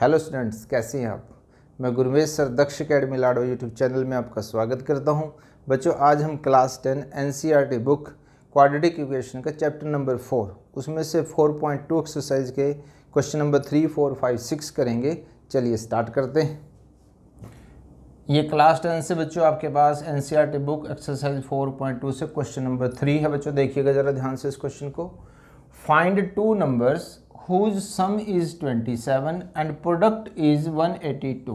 hello students कैसे हैं आप मैं Gurmesh sir Daksh academy Lado YouTube channel में आपका स्वागत करता हूं बच्चों आज हम class ten NCERT book quadratic equation का चैप्टर नंबर फोर उसमें से फोर पॉइंट टू एक्सरसाइज के question number three four five six करेंगे चलिए स्टार्ट करते हैं ये क्लास टेन से बच्चों आपके पास एन book exercise four point two से क्वेश्चन नंबर थ्री है बच्चों देखिएगा ज़रा ध्यान से इस क्वेश्चन को find two numbers whose sum is 27 and product is 182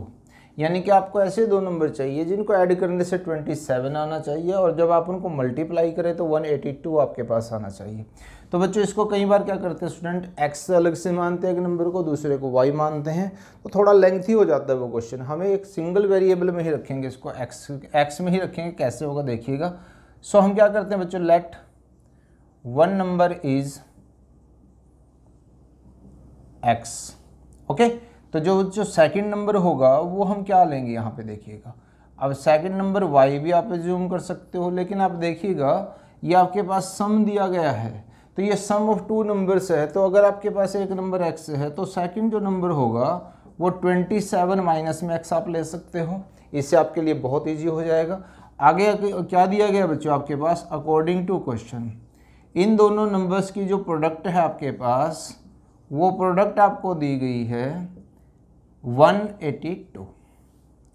यानी कि आपको ऐसे दो नंबर चाहिए जिनको ऐड करने से 27 आना चाहिए और जब आप उनको मल्टीप्लाई करें तो 182 आपके पास आना चाहिए तो बच्चों इसको कई बार क्या करते हैं स्टूडेंट एक्स अलग से मानते हैं एक नंबर को दूसरे को वाई मानते हैं तो थोड़ा लेंथी हो जाता है वो क्वेश्चन हमें एक सिंगल वेरिएबल में ही रखेंगे इसको एक्स एक्स में ही रखेंगे कैसे होगा देखिएगा सो so, हम क्या करते हैं बच्चों let one number is X okay तो जो जो सेकंड नंबर होगा वो हम क्या लेंगे यहाँ पे देखिएगा अब सेकंड नंबर वाई भी आप जूम कर सकते हो लेकिन आप देखिएगा ये आपके पास सम दिया गया है तो ये सम ऑफ टू नंबर्स है तो अगर आपके पास एक नंबर एक्स है तो सेकंड जो नंबर होगा वो ट्वेंटी सेवन माइनस में एक्स आप ले सकते हो इससे आपके लिए बहुत ईजी हो जाएगा आगे क्या दिया गया बच्चों आपके पास अकॉर्डिंग टू क्वेश्चन इन दोनों नंबर्स की जो प्रोडक्ट है आपके पास वो प्रोडक्ट आपको दी गई है 182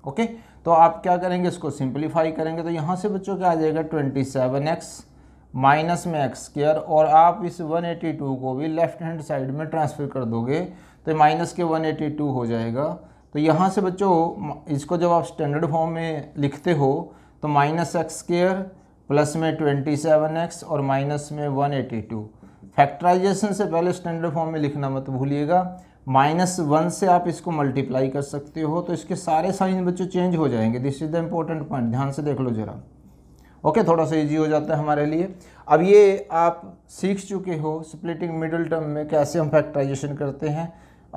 ओके तो आप क्या करेंगे इसको सिंप्लीफाई करेंगे तो यहाँ से बच्चों क्या आ जाएगा 27x माइनस में एक्स स्क्र और आप इस 182 को भी लेफ्ट हैंड साइड में ट्रांसफ़र कर दोगे तो माइनस के 182 हो जाएगा तो यहाँ से बच्चों इसको जब आप स्टैंडर्ड फॉर्म में लिखते हो तो माइनस एक्स स्क्र प्लस में 27x और माइनस में 182 फैक्टराइजेशन से पहले स्टैंडर्ड फॉर्म में लिखना मत भूलिएगा माइनस वन से आप इसको मल्टीप्लाई कर सकते हो तो इसके सारे साइन बच्चों चेंज हो जाएंगे this is the important point ध्यान से देख लो जरा ओके थोड़ा सा इजी हो जाता है हमारे लिए अब ये आप सीख चुके हो स्प्लिटिंग मिडिल टर्म में कैसे हम फैक्टराइजेशन करते हैं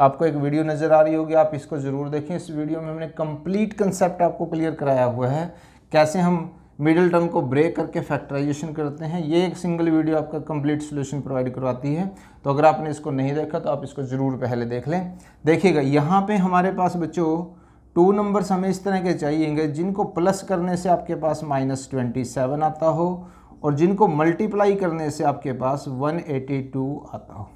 आपको एक वीडियो नज़र आ रही होगी आप इसको ज़रूर देखें इस वीडियो में हमने कंप्लीट कंसेप्ट आपको क्लियर कराया हुआ है कैसे हम मिडिल टर्म को ब्रेक करके फैक्टराइजेशन करते हैं ये एक सिंगल वीडियो आपका कंप्लीट सोल्यूशन प्रोवाइड करवाती है तो अगर आपने इसको नहीं देखा तो आप इसको ज़रूर पहले देख लें देखिएगा यहाँ पे हमारे पास बच्चों टू नंबर्स हमें इस तरह के चाहिएंगे जिनको प्लस करने से आपके पास माइनस ट्वेंटी सेवन आता हो और जिनको मल्टीप्लाई करने से आपके पास वन एटी टू आता हो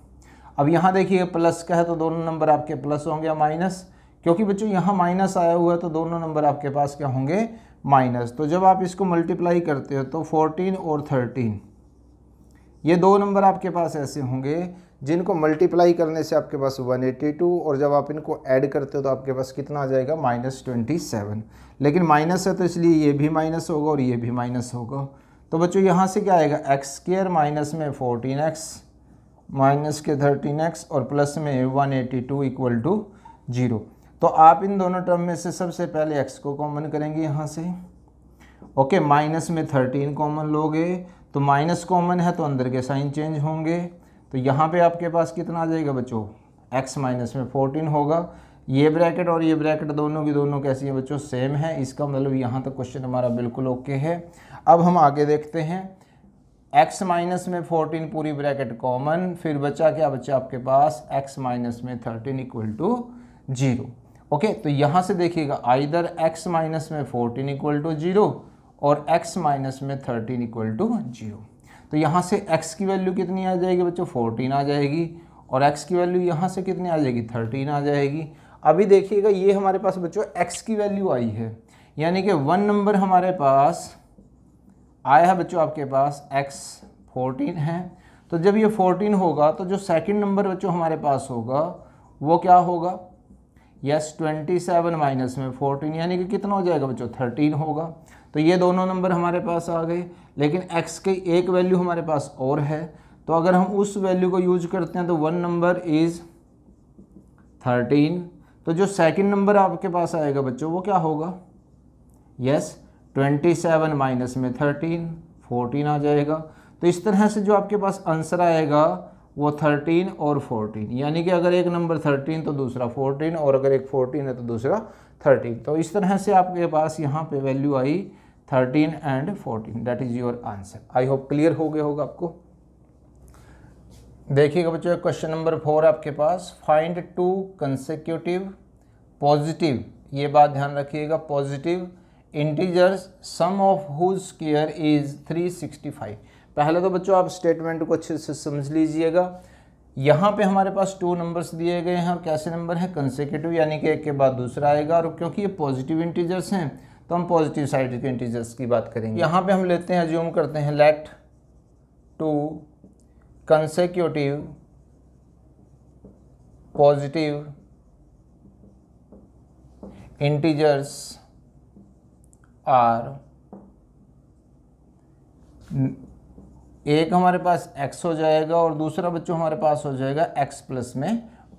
अब यहाँ देखिए प्लस का है तो दोनों नंबर आपके प्लस होंगे या माइनस क्योंकि बच्चों यहाँ माइनस आया हुआ है तो दोनों नंबर आपके पास क्या होंगे माइनस तो जब आप इसको मल्टीप्लाई करते हो तो फोर्टीन और थर्टीन ये दो नंबर आपके पास ऐसे होंगे जिनको मल्टीप्लाई करने से आपके पास 182 और जब आप इनको ऐड करते हो तो आपके पास कितना आ जाएगा माइनस ट्वेंटी सेवन लेकिन माइनस है तो इसलिए ये भी माइनस होगा और ये भी माइनस होगा तो बच्चों यहाँ से क्या आएगा एक्स स्केयर माइनस में फोर्टीन एक्स माइनस के थर्टीन एक्स और प्लस में one eighty two equal to zero तो आप इन दोनों टर्म में से सबसे पहले एक्स को कॉमन करेंगे यहाँ से ओके माइनस में थर्टीन कॉमन लोगे तो माइनस कॉमन है तो अंदर के साइन चेंज होंगे तो यहाँ पे आपके पास कितना आ जाएगा बच्चों एक्स माइनस में फोर्टीन होगा ये ब्रैकेट और ये ब्रैकेट दोनों की दोनों कैसी है बच्चों सेम है इसका मतलब यहाँ तक क्वेश्चन हमारा बिल्कुल ओके है अब हम आगे देखते हैं x माइनस में 14 पूरी ब्रैकेट कॉमन फिर बचा क्या बच्चा आपके पास x माइनस में 13 इक्वल टू जीरो ओके तो यहाँ से देखिएगा आइदर x माइनस में 14 इक्वल टू जीरो और x माइनस में 13 इक्वल टू जीरो तो यहाँ से x की वैल्यू कितनी आ जाएगी बच्चों 14 आ जाएगी और x की वैल्यू यहाँ से कितनी आ जाएगी 13 आ जाएगी अभी देखिएगा ये हमारे पास बच्चों x की वैल्यू आई है यानी कि वन नंबर हमारे पास आया है बच्चों आपके पास x 14 है तो जब ये 14 होगा तो जो सेकंड नंबर बच्चों हमारे पास होगा वो क्या होगा यस ट्वेंटी सेवन माइनस में फोर्टीन यानी कि कितना हो जाएगा बच्चों थर्टीन होगा तो ये दोनों नंबर हमारे पास आ गए लेकिन एक्स के एक वैल्यू हमारे पास और है तो अगर हम उस वैल्यू को यूज करते हैं तो वन नंबर इज़ थर्टीन तो जो सेकंड नंबर आपके पास आएगा बच्चों वो क्या होगा यस ट्वेंटी सेवन माइनस में थर्टीन फोर्टीन आ जाएगा तो इस तरह से जो आपके पास आंसर आएगा वो थर्टीन और फोर्टीन यानी कि अगर एक नंबर थर्टीन तो दूसरा फोर्टीन और अगर एक फोर्टीन है तो दूसरा थर्टीन तो इस तरह से आपके पास यहाँ पे value I thirteen and fourteen that is your answer I hope clear हो गया होगा आपको देखिएगा बच्चों क्वेश्चन नंबर फोर आपके पास फाइंड टू कंसेक्यूटिव पॉजिटिव ये बात ध्यान रखिएगा positive integers sum of whose is three sixty five पहले तो बच्चों आप स्टेटमेंट को अच्छे से समझ लीजिएगा यहाँ पे हमारे पास टू नंबर्स दिए गए हैं और कैसे नंबर हैं कंसेकेटिव यानी कि एक के बाद दूसरा आएगा और क्योंकि ये पॉजिटिव इंटीजर्स हैं तो हम पॉजिटिव साइड के इंटीजर्स की बात करेंगे यहाँ पे हम लेते हैं ज्यूम करते हैं let two consecutive positive integers are एक हमारे पास x हो जाएगा और दूसरा बच्चों हमारे पास हो जाएगा x प्लस में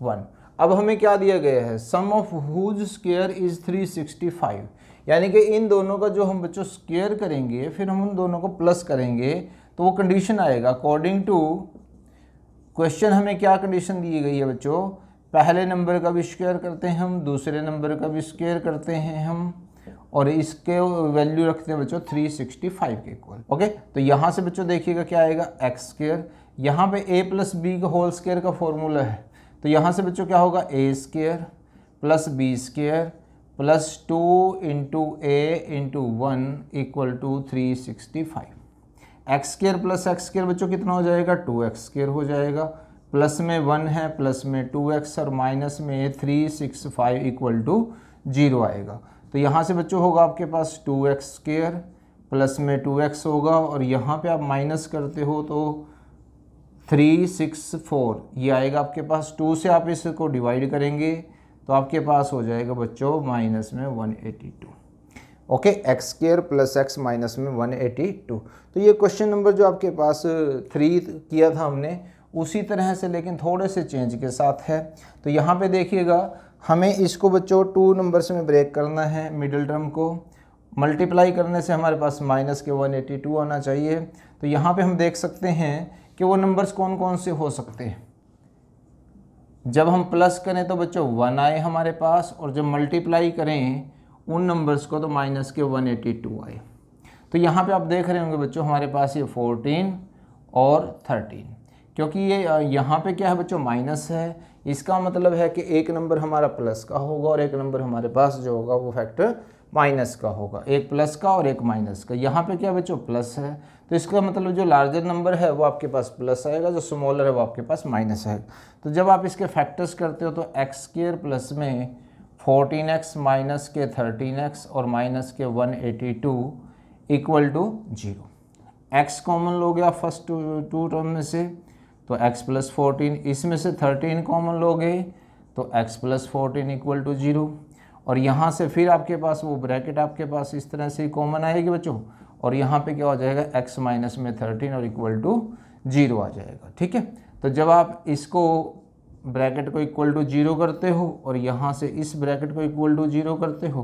वन अब हमें क्या दिया गया है sum of whose square is 365 यानी कि इन दोनों का जो हम बच्चों स्केयर करेंगे फिर हम उन दोनों को प्लस करेंगे तो वो कंडीशन आएगा अकॉर्डिंग टू क्वेश्चन हमें क्या कंडीशन दी गई है बच्चों पहले नंबर का भी स्केयर करते हैं हम दूसरे नंबर का भी स्केयर करते हैं हम और इसके वैल्यू रखते हैं बच्चों 365 के इक्वल ओके तो यहाँ से बच्चों देखिएगा क्या आएगा एक्स स्केयर यहाँ पर ए प्लस बी का होल स्केयर का फॉर्मूला है तो यहाँ से बच्चों क्या होगा A square plus B square plus two into A into one equal to three sixty five X square plus X square बच्चों कितना हो जाएगा टू एक्स स्केयर हो जाएगा प्लस में वन है प्लस में टू एक्स और माइनस में three six five equal to zero आएगा तो यहाँ से बच्चों होगा आपके पास टू एक्स स्केयर प्लस में टू एक्स होगा और यहाँ पे आप माइनस करते हो तो थ्री सिक्स फोर ये आएगा आपके पास टू से आप इसको डिवाइड करेंगे तो आपके पास हो जाएगा बच्चों माइनस में one eighty two okay X square plus X minus में वन एटी टू तो ये क्वेश्चन नंबर जो आपके पास थ्री uh, किया था हमने उसी तरह से लेकिन थोड़े से चेंज के साथ है तो यहाँ पे देखिएगा हमें इसको बच्चों टू नंबर से में ब्रेक करना है मिडिल टर्म को मल्टीप्लाई करने से हमारे पास माइनस के 182 आना चाहिए तो यहाँ पे हम देख सकते हैं कि वो नंबर्स कौन कौन से हो सकते हैं जब हम प्लस करें तो बच्चों वन आए हमारे पास और जब मल्टीप्लाई करें उन नंबर्स को तो माइनस के 182 आए तो यहाँ पे आप देख रहे होंगे बच्चों हमारे पास ये 14 और 13 क्योंकि ये यहाँ पे क्या है बच्चों माइनस है इसका मतलब है कि एक नंबर हमारा प्लस का होगा और एक नंबर हमारे पास जो होगा वो फैक्टर माइनस का होगा एक प्लस का और एक माइनस का यहाँ पे क्या बच्चों प्लस है तो इसका मतलब जो लार्जर नंबर है वो आपके पास प्लस आएगा जो स्मॉलर है वो आपके पास माइनस आएगा तो जब आप इसके फैक्टर्स करते हो तो एक्स स्केयर प्लस में फोर्टीन एक्स माइनस के थर्टीन एक्स और माइनस के one eighty two equal to zero X common लोगे आप फर्स्ट टू टर्म में से तो x प्लस फोर्टीन इसमें से थर्टीन कॉमन लोगे तो x plus fourteen equal to zero और यहाँ से फिर आपके पास वो ब्रैकेट आपके पास इस तरह से कॉमन आएगी बच्चों और यहाँ पे क्या हो जाएगा x माइनस में थर्टीन और इक्वल टू जीरो आ जाएगा ठीक है तो जब आप इसको ब्रैकेट को इक्वल टू जीरो करते हो और यहाँ से इस ब्रैकेट को इक्वल टू जीरो करते हो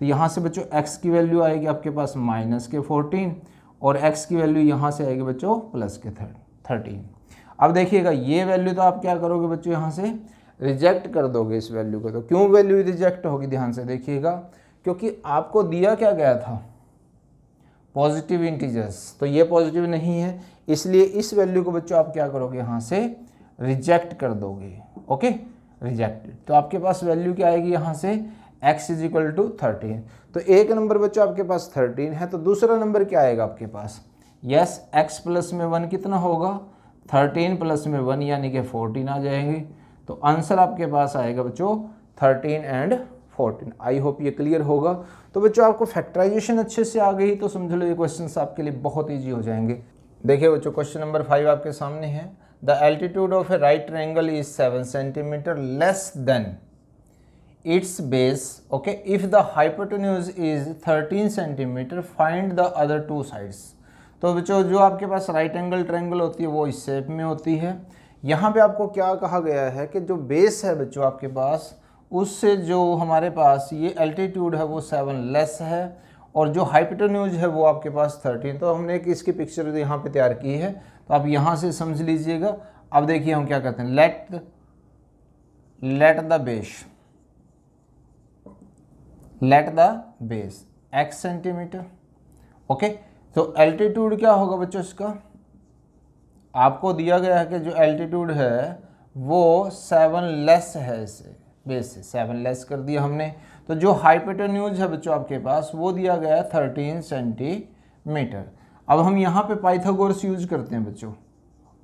तो यहाँ से बच्चों x की वैल्यू आएगी आपके पास माइनस के फोर्टीन और x की वैल्यू यहाँ से आएगी बच्चों प्लस के थर्टीन अब देखिएगा ये वैल्यू तो आप क्या करोगे बच्चों यहाँ से रिजेक्ट कर दोगे इस वैल्यू को तो क्यों वैल्यू रिजेक्ट होगी ध्यान से देखिएगा क्योंकि आपको दिया क्या गया था पॉजिटिव इंटीजर्स तो ये पॉजिटिव नहीं है इसलिए इस वैल्यू को बच्चों आप क्या करोगे यहाँ से रिजेक्ट कर दोगे ओके रिजेक्टेड तो आपके पास वैल्यू क्या आएगी यहाँ से x is equal to thirteen तो एक नंबर बच्चों आपके पास थर्टीन है तो दूसरा नंबर क्या आएगा आपके पास यस एक्स प्लस में वन कितना होगा थर्टीन प्लस में वन यानी कि फोर्टीन आ जाएंगे तो आंसर आपके पास आएगा बच्चों thirteen and fourteen I hope ये क्लियर होगा तो बच्चों आपको फैक्टराइजेशन अच्छे से आ गई तो समझ लो ये क्वेश्चन आपके लिए बहुत ईजी हो जाएंगे देखिए बच्चों क्वेश्चन नंबर फाइव आपके सामने है the altitude of a right triangle is seven centimetre less than its base okay if the hypotenuse is 13 centimetre find the other two sides तो बच्चों जो आपके पास राइट एंगल ट्रायंगल होती है वो इस शेप में होती है यहाँ पे आपको क्या कहा गया है कि जो बेस है बच्चों आपके पास उससे जो हमारे पास ये एल्टीट्यूड है वो सेवन लेस है और जो हाइपटोन्यूज है वो आपके पास थर्टीन तो हमने एक इसकी पिक्चर यहाँ पर तैयार की है तो आप यहाँ से समझ लीजिएगा अब देखिए हम क्या कहते हैं let let the base let the base X centimetre okay तो एल्टीट्यूड क्या होगा बच्चों इसका आपको दिया गया है कि जो एल्टीट्यूड है वो सेवन लेस है इसे बेस से सेवन लेस कर दिया हमने तो जो हाइपेटोन्यूज है बच्चों आपके पास वो दिया गया है थर्टीन सेंटीमीटर अब हम यहाँ पे पाइथागोरस यूज करते हैं बच्चों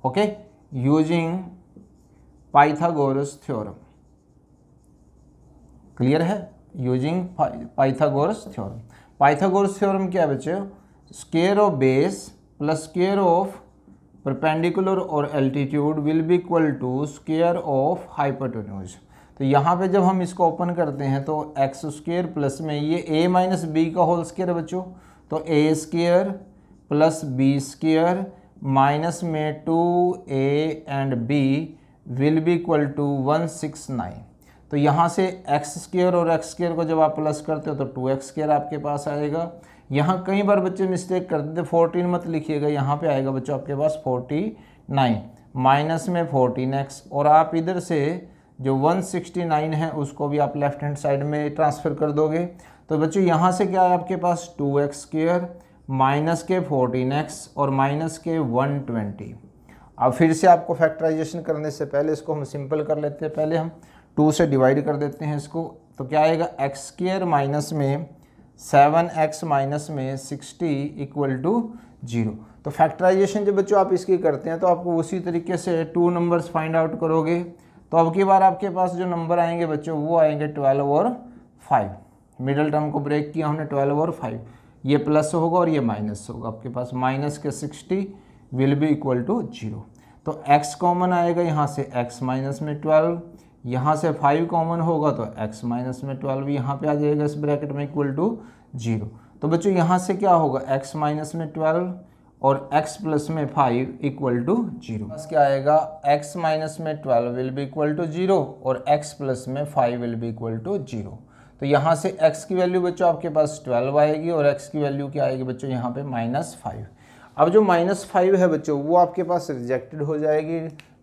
okay using Pythagoras theorem clear है using Pythagoras theorem Pythagoras theorem क्या है बच्चों square of base plus square of perpendicular और altitude will be equal to square of hypotenuse तो यहाँ पे जब हम इसको ओपन करते हैं तो एक्स स्क्र प्लस में ये ए माइनस बी का होल स्केयर बच्चों तो A square plus B square minus में two A and B will be equal to one six nine तो यहाँ से एक्स स्क्र और एक्स स्केयर को जब आप प्लस करते हो तो टू एक्स स्केयर आपके पास आएगा यहाँ कई बार बच्चे मिस्टेक करते थे फोर्टीन मत लिखिएगा यहाँ पे आएगा बच्चों आपके पास फोर्टी नाइन माइनस में फोर्टीन एक्स और आप इधर से जो वन सिक्सटी नाइन है उसको भी आप लेफ्ट हैंड साइड में ट्रांसफ़र कर दोगे तो बच्चों यहाँ से क्या है आपके पास टू एक्स स्क्र माइनस के फोर्टीन एक्स और माइनस के वन ट्वेंटी अब फिर से आपको फैक्टराइजेशन करने से पहले इसको हम सिंपल कर लेते हैं पहले हम टू से डिवाइड कर देते हैं इसको तो क्या आएगा एक्स स्क्र माइनस में सेवन एक्स माइनस में सिक्सटी इक्वल टू जीरो तो फैक्टराइजेशन जब बच्चों आप इसकी करते हैं तो आपको उसी तरीके से टू नंबर्स फाइंड आउट करोगे तो अब की बार आपके पास जो नंबर आएंगे बच्चों वो आएंगे ट्वेल्व और फाइव मिडल टर्म को ब्रेक किया हमने ट्वेल्व और फाइव ये प्लस होगा और ये माइनस होगा आपके पास माइनस के sixty will be equal to zero तो एक्स कॉमन आएगा यहाँ से एक्स माइनस में ट्वेल्व यहाँ से फाइव कॉमन होगा तो एक्स माइनस में ट्वेल्व यहाँ पे आ जाएगा इस ब्रैकेट में इक्वल टू जीरो तो बच्चों यहाँ से क्या होगा एक्स माइनस में ट्वेल्व और x प्लस में फाइव इक्वल टू जीरो क्या आएगा x माइनस में twelve will be equal to zero और x प्लस में five will be equal to zero तो यहाँ से x की वैल्यू बच्चों आपके पास ट्वेल्व आएगी और x की वैल्यू क्या आएगी बच्चों यहाँ पे माइनस फाइव अब जो माइनस फाइव है बच्चों वो आपके पास रिजेक्टेड हो जाएगी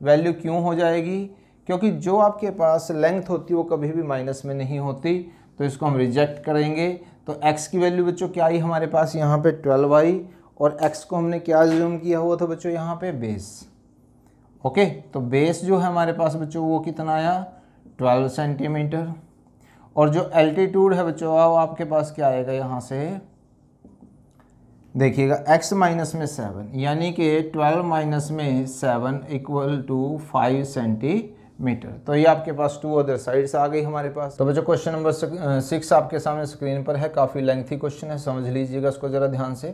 वैल्यू क्यों हो जाएगी क्योंकि जो आपके पास लेंथ होती है वो कभी भी माइनस में नहीं होती तो इसको हम रिजेक्ट करेंगे तो एक्स की वैल्यू बच्चों क्या आई हमारे पास यहाँ पे ट्वेल्व आई और एक्स को हमने क्या ज्यूम किया हुआ था बच्चों यहाँ पे बेस ओके तो बेस जो है हमारे पास बच्चों वो कितना आया ट्वेल्व सेंटीमीटर और जो एल्टीट्यूड है बच्चों वो आपके पास क्या आएगा यहाँ से देखिएगा x माइनस में सेवन यानी कि ट्वेल्व माइनस में seven equal to five centimetre तो ये आपके पास टू अदर साइड्स आ गई हमारे पास तो बच्चों क्वेश्चन नंबर सिक्स आपके सामने स्क्रीन पर है काफ़ी लेंथी क्वेश्चन है समझ लीजिएगा इसको ज़रा ध्यान से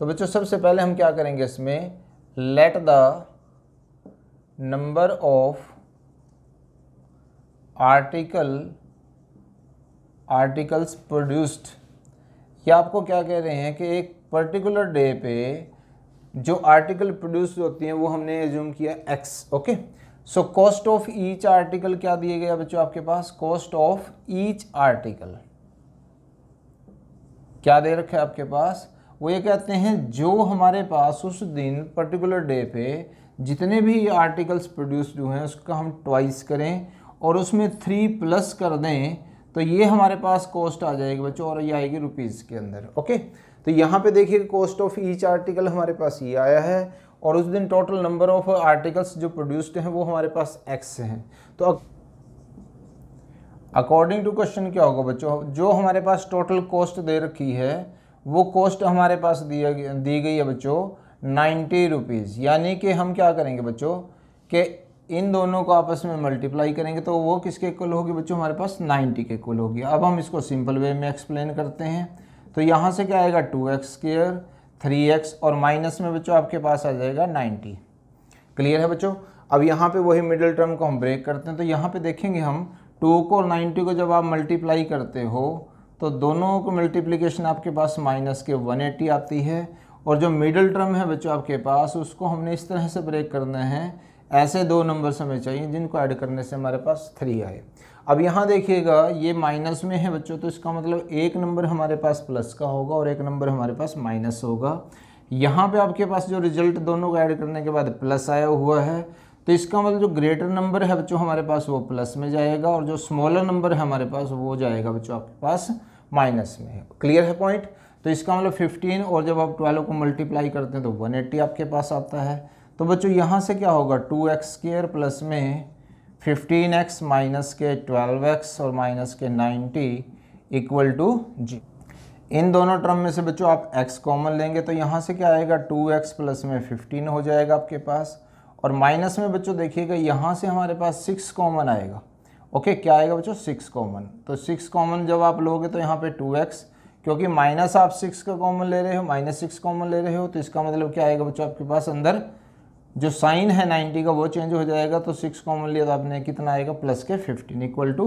तो बच्चों सबसे पहले हम क्या करेंगे इसमें let the number of article articles produced या आपको क्या कह रहे हैं कि एक पर्टिकुलर डे पे जो आर्टिकल प्रोड्यूस होती हैं वो हमने एज्यूम किया x okay so cost of each article क्या दिए गया बच्चों आपके पास कॉस्ट ऑफ ईच आर्टिकल क्या दे रखा है आपके पास वो ये कहते हैं जो हमारे पास उस दिन पर्टिकुलर डे पे जितने भी आर्टिकल्स प्रोड्यूस हुए हैं उसका हम ट्वाइस करें और उसमें थ्री प्लस कर दें तो ये हमारे पास कॉस्ट आ जाएगी बच्चों और ये आएगी रुपीज़ के अंदर ओके तो यहाँ पे देखिए कॉस्ट ऑफ ईच आर्टिकल हमारे पास ये आया है और उस दिन टोटल नंबर ऑफ आर्टिकल्स जो प्रोड्यूस्ड हैं वो हमारे पास एक्स हैं तो अकॉर्डिंग टू क्वेश्चन क्या होगा बच्चों जो हमारे पास टोटल कॉस्ट दे रखी है वो कॉस्ट हमारे पास दिया दी गई है बच्चों नाइन्टी रुपीज़ यानी कि हम क्या करेंगे बच्चों के इन दोनों को आपस में मल्टीप्लाई करेंगे तो वो किसके कुल होगी बच्चों हमारे पास 90 के कुल होगी अब हम इसको सिंपल वे में एक्सप्लेन करते हैं तो यहाँ से क्या आएगा two x square three x और माइनस में बच्चों आपके पास आ जाएगा नाइन्टी क्लियर है बच्चों अब यहाँ पे वही मिडिल टर्म को हम ब्रेक करते हैं तो यहाँ पे देखेंगे हम टू को और नाइन्टी को जब आप मल्टीप्लाई करते हो तो दोनों को मल्टीप्लीकेशन आपके पास माइनस के वन एटी आती है और जो मिडिल टर्म है बच्चों आपके पास उसको हमने इस तरह से ब्रेक करना है ऐसे दो नंबर हमें चाहिए जिनको ऐड करने से हमारे पास थ्री आए अब यहाँ देखिएगा ये माइनस में है बच्चों तो इसका मतलब एक नंबर हमारे पास प्लस का होगा और एक नंबर हमारे पास माइनस होगा यहाँ पे आपके पास जो रिजल्ट दोनों को ऐड करने के बाद प्लस आया हुआ है तो इसका मतलब जो ग्रेटर नंबर है बच्चों हमारे पास वो प्लस में जाएगा और जो स्मॉलर नंबर है हमारे पास वो जाएगा बच्चों आपके पास माइनस में क्लियर है पॉइंट तो इसका मतलब 15 और जब आप 12 को मल्टीप्लाई करते हैं तो 180 आपके पास आता है तो बच्चों यहाँ से क्या होगा टू एक्स स्केयर प्लस में फिफ्टीन एक्स माइनस के ट्वेल्व एक्स और माइनस के नाइन्टी इक्वल टू जी इन दोनों टर्म में से बच्चों आप x कॉमन लेंगे तो यहाँ से क्या आएगा 2x एक्स प्लस में 15 हो जाएगा आपके पास और माइनस में बच्चों देखिएगा यहाँ से हमारे पास 6 कॉमन आएगा ओके क्या आएगा बच्चों 6 कॉमन तो 6 कॉमन जब आप लोगे तो यहाँ पे 2x क्योंकि माइनस आप 6 का कॉमन ले रहे हो माइनस सिक्स कॉमन ले रहे हो तो इसका मतलब क्या आएगा बच्चों आपके पास अंदर जो साइन है 90 का वो चेंज हो जाएगा तो सिक्स कॉमन लिया तो आपने कितना आएगा प्लस के फिफ्टीन इक्वल टू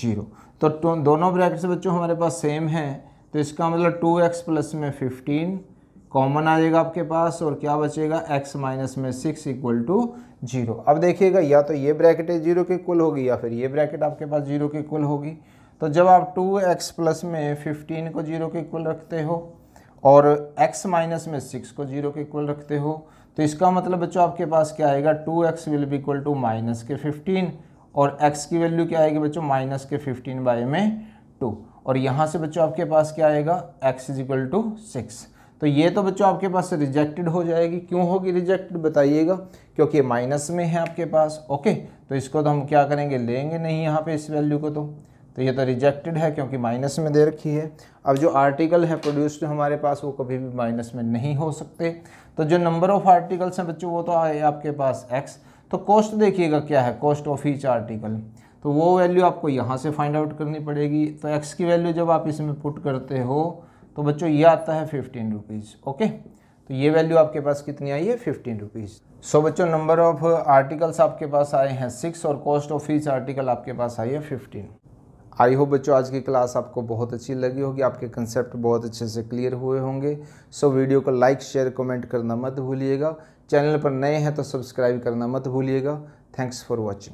जीरो तो, दोनों ब्रैकेट से बच्चों हमारे पास सेम है तो इसका मतलब टू एक्स प्लस में फिफ्टीन कॉमन आ जाएगा आपके पास और क्या बचेगा x माइनस में सिक्स इक्वल टू जीरो अब देखिएगा या तो ये ब्रैकेट जीरो के कुल होगी या फिर ये ब्रैकेट आपके पास जीरो के कुल होगी तो जब आप एक्स प्लस में फिफ्टीन को जीरो के कुल रखते हो और एक्स माइनस में सिक्स को जीरो के कुल रखते हो तो इसका मतलब बच्चों आपके पास क्या आएगा two x will be equal to minus के फिफ्टीन और एक्स की वैल्यू क्या आएगी बच्चों माइनस के फिफ्टीन बाई में टू और यहाँ से बच्चों आपके पास क्या आएगा x is equal to six तो ये तो बच्चों आपके पास रिजेक्टेड हो जाएगी क्यों होगी रिजेक्टेड बताइएगा क्योंकि माइनस में है आपके पास ओके तो इसको तो हम क्या करेंगे लेंगे नहीं यहाँ पे इस वैल्यू को तो तो ये तो रिजेक्टेड है क्योंकि माइनस में दे रखी है अब जो आर्टिकल है प्रोड्यूस्ड हमारे पास वो कभी भी माइनस में नहीं हो सकते तो जो नंबर ऑफ आर्टिकल्स हैं बच्चों वो तो आए आपके पास एक्स तो कॉस्ट देखिएगा क्या है कॉस्ट ऑफ ईच आर्टिकल तो वो वैल्यू आपको यहाँ से फाइंड आउट करनी पड़ेगी तो एक्स की वैल्यू जब आप इसमें पुट करते हो तो बच्चों ये आता है फिफ्टीन रुपीज़ ओके तो ये वैल्यू आपके पास कितनी आई है फिफ्टीन रुपीज़ सो बच्चों नंबर ऑफ आर्टिकल्स आपके पास आए हैं सिक्स और कॉस्ट ऑफ ईच आर्टिकल आपके पास आई है फिफ्टीन आई होप बच्चों आज की क्लास आपको बहुत अच्छी लगी होगी आपके कंसेप्ट बहुत अच्छे से क्लियर हुए होंगे सो वीडियो को लाइक शेयर कमेंट करना मत भूलिएगा चैनल पर नए हैं तो सब्सक्राइब करना मत भूलिएगा थैंक्स फॉर वॉचिंग